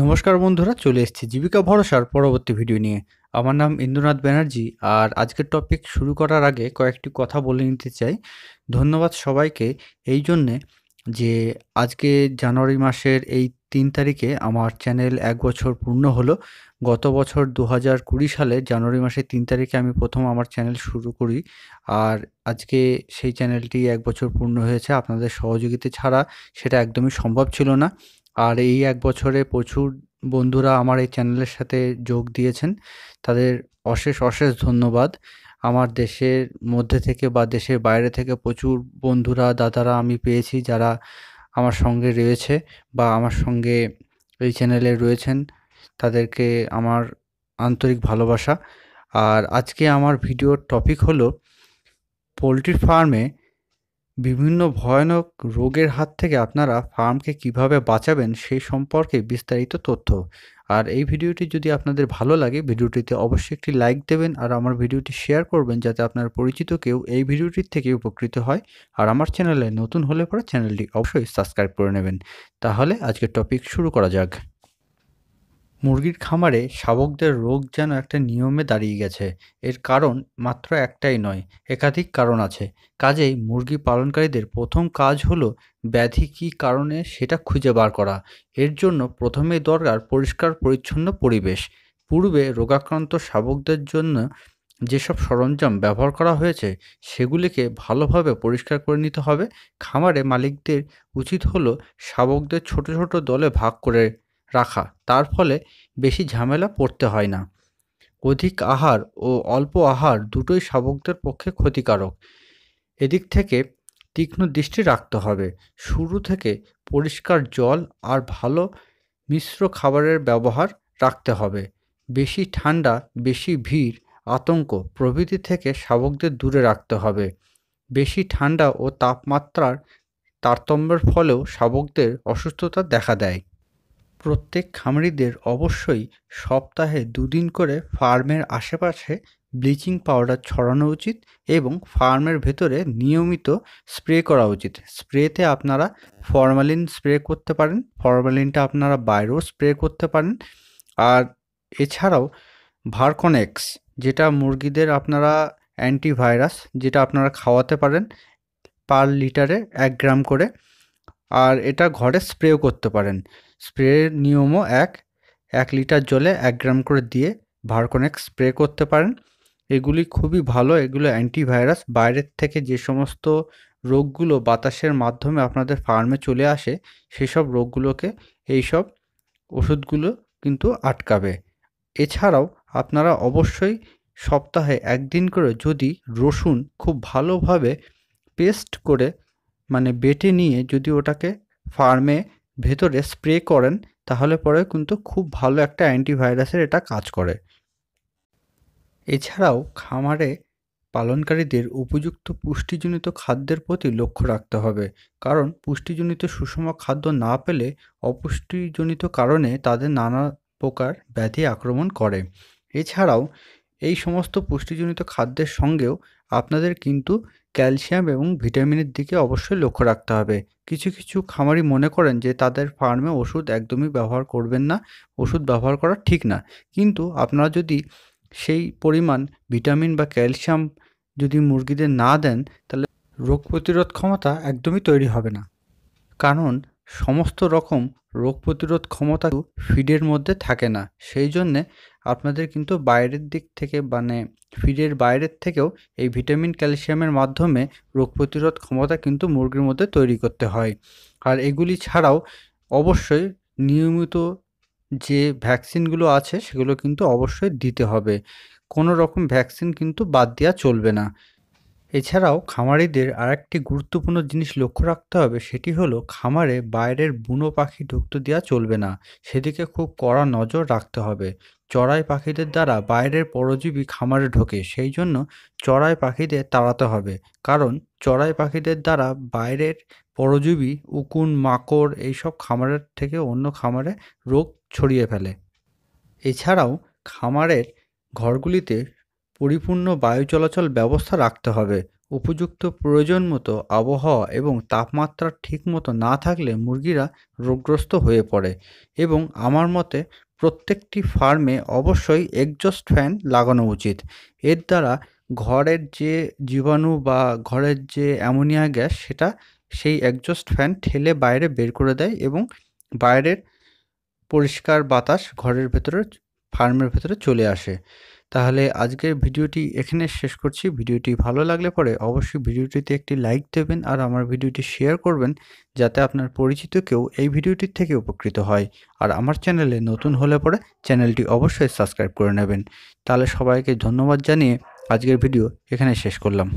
নমস্কার বন্ধুরা চলে এসেছি জীবিকা ভরসার পরবর্তী ভিডিও নিয়ে আমার নাম ইন্দ্রনাথ ব্যানার্জি আর আজকের টপিক শুরু করার আগে কয়েকটি কথা বলে নিতে চাই ধন্যবাদ সবাইকে এই জন্যে যে আজকে জানুয়ারি মাসের এই তিন তারিখে আমার চ্যানেল এক বছর পূর্ণ হলো গত বছর দু হাজার কুড়ি সালে জানুয়ারি মাসের তিন তারিখে আমি প্রথম আমার চ্যানেল শুরু করি আর আজকে সেই চ্যানেলটি এক বছর পূর্ণ হয়েছে আপনাদের সহযোগিতা ছাড়া সেটা একদমই সম্ভব ছিল না আর এই এক বছরে প্রচুর বন্ধুরা আমার এই চ্যানেলের সাথে যোগ দিয়েছেন তাদের অশেষ অশেষ ধন্যবাদ আমার দেশের মধ্যে থেকে বা দেশের বাইরে থেকে প্রচুর বন্ধুরা দাদারা আমি পেয়েছি যারা আমার সঙ্গে রয়েছে বা আমার সঙ্গে এই চ্যানেলে রয়েছেন তাদেরকে আমার আন্তরিক ভালোবাসা আর আজকে আমার ভিডিওর টপিক হলো পোলট্রি ফার্মে বিভিন্ন ভয়ানক রোগের হাত থেকে আপনারা ফার্মকে কিভাবে বাঁচাবেন সেই সম্পর্কে বিস্তারিত তথ্য আর এই ভিডিওটি যদি আপনাদের ভালো লাগে ভিডিওটিতে অবশ্যই একটি লাইক দেবেন আর আমার ভিডিওটি শেয়ার করবেন যাতে আপনার পরিচিত কেউ এই ভিডিওটির থেকে উপকৃত হয় আর আমার চ্যানেলে নতুন হলে পরে চ্যানেলটি অবশ্যই সাবস্ক্রাইব করে নেবেন তাহলে আজকের টপিক শুরু করা যাক মুরগির খামারে শাবকদের রোগ যেন একটা নিয়মে দাঁড়িয়ে গেছে এর কারণ মাত্র একটাই নয় একাধিক কারণ আছে কাজেই মুরগি পালনকারীদের প্রথম কাজ হলো ব্যাধি কী কারণে সেটা খুঁজে বার করা এর জন্য প্রথমেই দরকার পরিষ্কার পরিচ্ছন্ন পরিবেশ পূর্বে রোগাক্রান্ত শাবকদের জন্য যেসব সরঞ্জাম ব্যবহার করা হয়েছে সেগুলিকে ভালোভাবে পরিষ্কার করে নিতে হবে খামারে মালিকদের উচিত হলো শাবকদের ছোট ছোট দলে ভাগ করে রাখা তার ফলে বেশি ঝামেলা পড়তে হয় না অধিক আহার ও অল্প আহার দুটোই শাবকদের পক্ষে ক্ষতিকারক এদিক থেকে তীক্ষ্ণ দৃষ্টি রাখতে হবে শুরু থেকে পরিষ্কার জল আর ভালো মিশ্র খাবারের ব্যবহার রাখতে হবে বেশি ঠান্ডা বেশি ভিড় আতঙ্ক প্রভৃতি থেকে শাবকদের দূরে রাখতে হবে বেশি ঠান্ডা ও তাপমাত্রার তারতম্যের ফলেও শাবকদের অসুস্থতা দেখা দেয় প্রত্যেক খামারিদের অবশ্যই সপ্তাহে দুদিন করে ফার্মের আশেপাশে ব্লিচিং পাউডার ছড়ানো উচিত এবং ফার্মের ভেতরে নিয়মিত স্প্রে করা উচিত স্প্রেতে আপনারা ফরমালিন স্প্রে করতে পারেন ফরমালিনটা আপনারা বাইরেও স্প্রে করতে পারেন আর এছাড়াও ভারকনেক্স যেটা মুরগিদের আপনারা অ্যান্টিভাইরাস যেটা আপনারা খাওয়াতে পারেন পার লিটারে এক গ্রাম করে আর এটা ঘরে স্প্রেও করতে পারেন স্প্রের নিয়মও এক এক লিটার জলে এক গ্রাম করে দিয়ে ভারকনেক্স স্প্রে করতে পারেন এগুলি খুবই ভালো এগুলো অ্যান্টিভাইরাস বাইরের থেকে যে সমস্ত রোগগুলো বাতাসের মাধ্যমে আপনাদের ফার্মে চলে আসে সেসব রোগগুলোকে এইসব ওষুধগুলো কিন্তু আটকাবে এছাড়াও আপনারা অবশ্যই সপ্তাহে একদিন করে যদি রসুন খুব ভালোভাবে পেস্ট করে মানে বেটে নিয়ে যদি ওটাকে ফার্মে ভেতরে স্প্রে করেন তাহলে পরে কিন্তু খুব ভালো একটা অ্যান্টিভাইরাসের এটা কাজ করে এছাড়াও খামারে পালনকারীদের উপযুক্ত পুষ্টিজনিত খাদ্যের প্রতি লক্ষ্য রাখতে হবে কারণ পুষ্টিজনিত সুষম খাদ্য না পেলে অপুষ্টিজনিত কারণে তাদের নানা প্রকার ব্যাধি আক্রমণ করে এছাড়াও এই সমস্ত পুষ্টিজনিত খাদ্যের সঙ্গেও আপনাদের কিন্তু ক্যালসিয়াম এবং ভিটামিনের দিকে অবশ্যই লক্ষ্য রাখতে হবে কিছু কিছু খামারি মনে করেন যে তাদের ফার্মে ওষুধ একদমই ব্যবহার করবেন না ওষুধ ব্যবহার করা ঠিক না কিন্তু আপনারা যদি সেই পরিমাণ ভিটামিন বা ক্যালসিয়াম যদি মুরগিদের না দেন তাহলে রোগ প্রতিরোধ ক্ষমতা একদমই তৈরি হবে না কারণ সমস্ত রকম রোগ প্রতিরোধ ক্ষমতা ফিডের মধ্যে থাকে না সেই জন্যে আপনাদের কিন্তু বাইরের দিক থেকে মানে ফিডের বাইরের থেকেও এই ভিটামিন ক্যালসিয়ামের মাধ্যমে রোগ প্রতিরোধ ক্ষমতা কিন্তু মুরগির মধ্যে তৈরি করতে হয় আর এগুলি ছাড়াও অবশ্যই নিয়মিত যে ভ্যাকসিনগুলো আছে সেগুলো কিন্তু অবশ্যই দিতে হবে কোনো রকম ভ্যাকসিন কিন্তু বাদ দেওয়া চলবে না এছাড়াও খামারিদের আরেকটি গুরুত্বপূর্ণ জিনিস লক্ষ্য রাখতে হবে সেটি হলো খামারে বাইরের বুনো পাখি ঢুকতে দেওয়া চলবে না সেদিকে খুব কড়া নজর রাখতে হবে চড়াই পাখিদের দ্বারা বাইরের পরজীবী খামারে ঢোকে সেই জন্য চড়াই পাখিদের তাড়াতে হবে কারণ চড়াই পাখিদের দ্বারা বাইরের পরজীবী উকুন মাকড় এইসব খামারের থেকে অন্য খামারে রোগ ছড়িয়ে ফেলে এছাড়াও খামারের ঘরগুলিতে পরিপূর্ণ বায়ু চলাচল ব্যবস্থা রাখতে হবে উপযুক্ত প্রয়োজন মতো আবহাওয়া এবং তাপমাত্রা ঠিক মতো না থাকলে মুরগিরা রোগগ্রস্ত হয়ে পড়ে এবং আমার মতে প্রত্যেকটি ফার্মে অবশ্যই এক্সস্ট ফ্যান লাগানো উচিত এর দ্বারা ঘরের যে জীবাণু বা ঘরের যে অ্যামোনিয়া গ্যাস সেটা সেই এক্সস্ট ফ্যান ঠেলে বাইরে বের করে দেয় এবং বাইরের পরিষ্কার বাতাস ঘরের ভেতরে ফার্মের ভেতরে চলে আসে তাহলে আজকের ভিডিওটি এখানে শেষ করছি ভিডিওটি ভালো লাগলে পরে অবশ্যই ভিডিওটিতে একটি লাইক দেবেন আর আমার ভিডিওটি শেয়ার করবেন যাতে আপনার পরিচিত কেউ এই ভিডিওটির থেকে উপকৃত হয় আর আমার চ্যানেলে নতুন হলে পরে চ্যানেলটি অবশ্যই সাবস্ক্রাইব করে নেবেন তাহলে সবাইকে ধন্যবাদ জানিয়ে আজকের ভিডিও এখানে শেষ করলাম